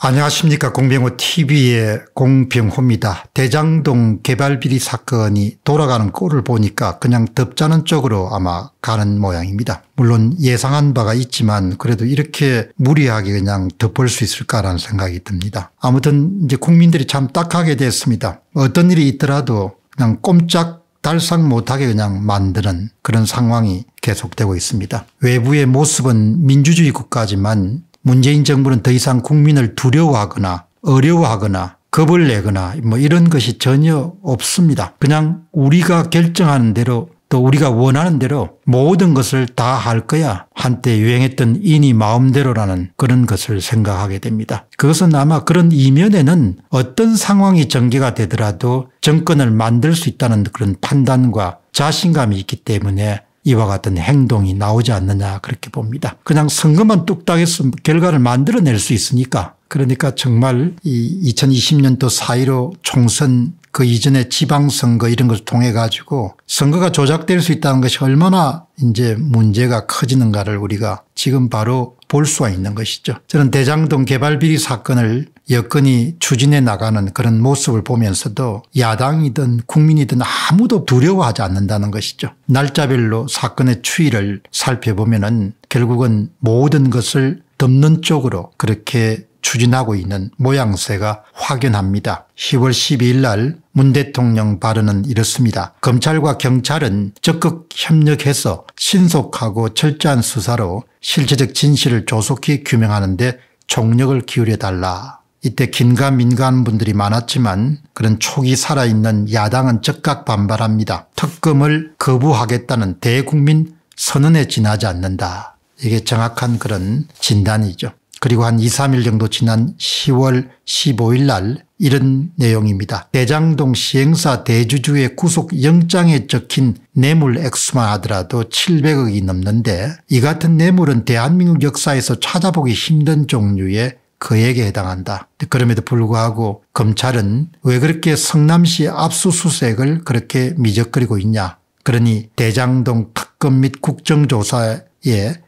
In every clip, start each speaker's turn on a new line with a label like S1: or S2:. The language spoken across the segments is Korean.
S1: 안녕하십니까 공병호 tv의 공병호입니다. 대장동 개발비리 사건이 돌아가는 꼴을 보니까 그냥 덥자는 쪽으로 아마 가는 모양입니다. 물론 예상한 바가 있지만 그래도 이렇게 무리하게 그냥 덮을 수 있을까라는 생각이 듭니다. 아무튼 이제 국민들이 참 딱하게 됐습니다. 어떤 일이 있더라도 그냥 꼼짝 달상 못하게 그냥 만드는 그런 상황이 계속되고 있습니다. 외부의 모습은 민주주의 국가지만 문재인 정부는 더 이상 국민을 두려워하거나 어려워하거나 겁을 내거나 뭐 이런 것이 전혀 없습니다. 그냥 우리가 결정하는 대로 또 우리가 원하는 대로 모든 것을 다 할 거야 한때 유행했던 인이 마음대로라는 그런 것을 생각하게 됩니다. 그것은 아마 그런 이면에는 어떤 상황이 전개가 되더라도 정권을 만들 수 있다는 그런 판단과 자신감이 있기 때문에 이와 같은 행동이 나오지 않느냐 그렇게 봅니다. 그냥 선거만 뚝딱해서 결과를 만들어낼 수 있으니까 그러니까 정말 이 2020년도 4.15 총선 그 이전에 지방선거 이런 것을 통해 가지고 선거가 조작될 수 있다는 것이 얼마나 이제 문제가 커지는가를 우리가 지금 바로 볼 수가 있는 것이죠. 저는 대장동 개발비리 사건을 여건이 추진해 나가는 그런 모습을 보면서도 야당이든 국민이든 아무도 두려워하지 않는다는 것이죠. 날짜별로 사건의 추이를 살펴보면 은 결국은 모든 것을 덮는 쪽으로 그렇게 추진하고 있는 모양새가 확연합니다. 10월 12일 날 문 대통령 발언은 이렇습니다. 검찰과 경찰은 적극 협력해서 신속하고 철저한 수사로 실체적 진실을 조속히 규명하는 데 총력을 기울여달라. 이때 긴가민가한 분들이 많았지만 그런 초기 살아있는 야당은 즉각 반발합니다. 특검을 거부하겠다는 대국민 선언에 지나지 않는다. 이게 정확한 그런 진단이죠. 그리고 한 2, 3일 정도 지난 10월 15일 날 이런 내용입니다. 대장동 시행사 대주주의 구속영장에 적힌 뇌물 액수만 하더라도 700억이 넘는데 이 같은 뇌물은 대한민국 역사에서 찾아보기 힘든 종류의 그에게 해당한다. 그럼에도 불구하고 검찰은 왜 그렇게 성남시 압수수색을 그렇게 미적거리고 있냐. 그러니 대장동 특검 및 국정조사에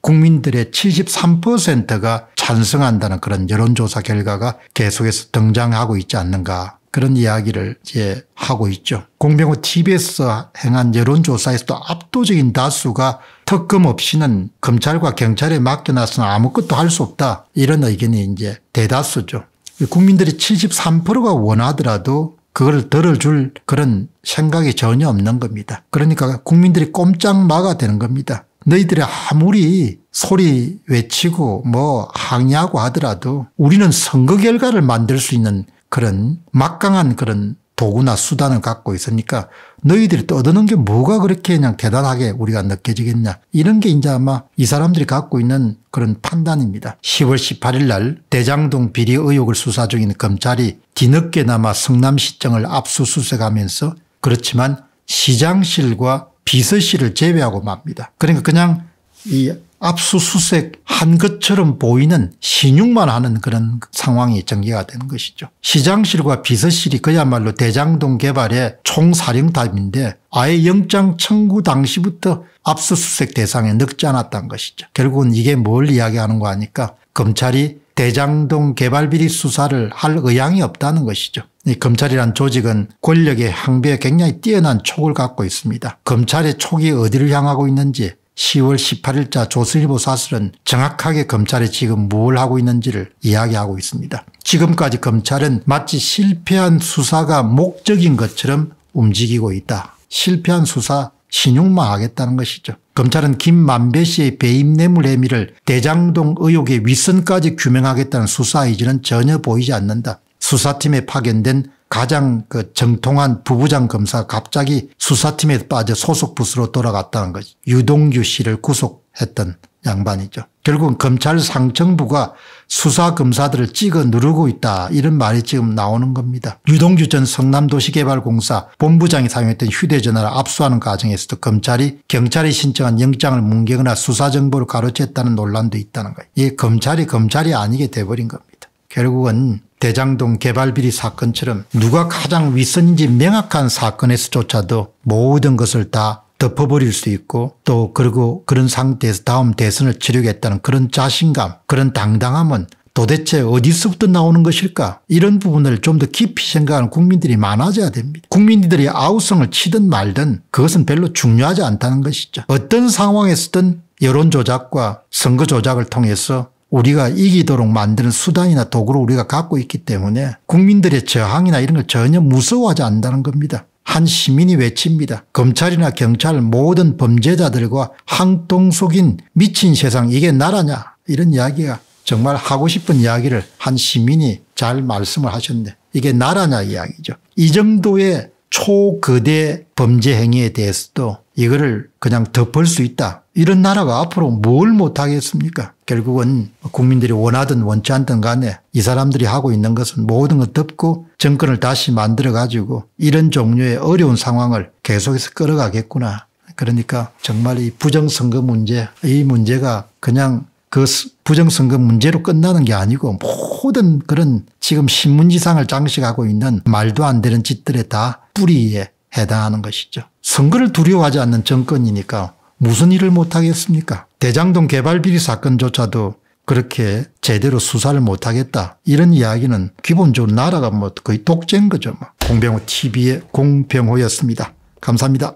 S1: 국민들의 73%가 찬성한다는 그런 여론조사 결과가 계속해서 등장하고 있지 않는가. 그런 이야기를 이제 하고 있죠. 공병호 TV에서 행한 여론조사에서도 압도적인 다수가 특검 없이는 검찰과 경찰에 맡겨놨으는 아무것도 할 수 없다 이런 의견이 이제 대다수죠. 국민들이 73%가 원하더라도 그걸 들어줄 그런 생각이 전혀 없는 겁니다. 그러니까 국민들이 꼼짝 마가 되는 겁니다. 너희들이 아무리 소리 외치고 뭐 항의하고 하더라도 우리는 선거 결과를 만들 수 있는 그런 막강한 그런 도구나 수단을 갖고 있으니까 너희들이 떠드는 게 뭐가 그렇게 그냥 대단하게 우리가 느껴지겠냐. 이런 게 이제 아마 이 사람들이 갖고 있는 그런 판단입니다. 10월 18일 날 대장동 비리 의혹을 수사 중인 검찰이 뒤늦게나마 성남시청을 압수수색하면서 그렇지만 시장실과 비서실을 제외하고 맙니다. 그러니까 그냥 이 압수수색한 것처럼 보이는 신용만 하는 그런 상황이 전개가 되는 것이죠. 시장실과 비서실이 그야말로 대장동 개발의 총사령탑인데 아예 영장 청구 당시부터 압수수색 대상에 넣지 않았던 것이죠. 결국은 이게 뭘 이야기하는 거 아니까 검찰이 대장동 개발비리 수사를 할 의향이 없다는 것이죠. 이 검찰이란 조직은 권력의 항배에 굉장히 뛰어난 촉을 갖고 있습니다. 검찰의 촉이 어디를 향하고 있는지 10월 18일자 조선일보 사설은 정확하게 검찰이 지금 뭘 하고 있는지를 이야기하고 있습니다. 지금까지 검찰은 마치 실패한 수사가 목적인 것처럼 움직이고 있다. 실패한 수사 신용만 하겠다는 것이죠. 검찰은 김만배 씨의 배임 뇌물 혐의를 대장동 의혹의 윗선까지 규명하겠다는 수사 의지는 전혀 보이지 않는다. 수사팀에 파견된 가장 그 정통한 부부장 검사 가 갑자기 수사팀에 빠져 소속 부서로 돌아갔다는 거지. 유동규 씨를 구속했던 양반이죠. 결국은 검찰 상층부가 수사 검사들을 찍어 누르고 있다 이런 말이 지금 나오는 겁니다. 유동규 전 성남도시개발공사 본부장이 사용했던 휴대전화를 압수하는 과정에서도 검찰이 경찰이 신청한 영장을 뭉개거나 수사 정보를 가로챘다는 논란도 있다는 거예요. 이게 검찰이 검찰이 아니게 돼버린 겁니다. 결국은 대장동 개발비리 사건처럼 누가 가장 윗선인지 명확한 사건에서조차도 모든 것을 다 덮어버릴 수 있고 또 그리고 그런 상태에서 다음 대선을 치르겠다는 그런 자신감 그런 당당함은 도대체 어디서부터 나오는 것일까 이런 부분을 좀 더 깊이 생각하는 국민들이 많아져야 됩니다. 국민들이 아우성을 치든 말든 그것은 별로 중요하지 않다는 것이죠. 어떤 상황에서든 여론 조작과 선거 조작을 통해서 우리가 이기도록 만드는 수단이나 도구를 우리가 갖고 있기 때문에 국민들의 저항이나 이런 걸 전혀 무서워하지 않는다는 겁니다. 한 시민이 외칩니다. 검찰이나 경찰 모든 범죄자들과 항통속인 미친 세상 이게 나라냐 이런 이야기가 정말 하고 싶은 이야기를 한 시민이 잘 말씀을 하셨는데 이게 나라냐 이야기죠. 이 정도의 초거대 범죄 행위에 대해서도 이거를 그냥 덮을 수 있다. 이런 나라가 앞으로 뭘 못하겠습니까? 결국은 국민들이 원하든 원치 않든 간에 이 사람들이 하고 있는 것은 모든 걸 덮고 정권을 다시 만들어 가지고 이런 종류의 어려운 상황을 계속해서 끌어가겠구나. 그러니까 정말 이 부정선거 문제 이 문제가 그냥 그 부정선거 문제로 끝나는 게 아니고 모든 그런 지금 신문지상을 장식하고 있는 말도 안 되는 짓들에 다 뿌리에 해당하는 것이죠. 선거를 두려워하지 않는 정권이니까 무슨 일을 못하겠습니까? 대장동 개발비리 사건조차도 그렇게 제대로 수사를 못하겠다 이런 이야기는 기본적으로 나라가 뭐 거의 독재인 거죠. 뭐. 공병호 TV의 공병호였습니다. 감사합니다.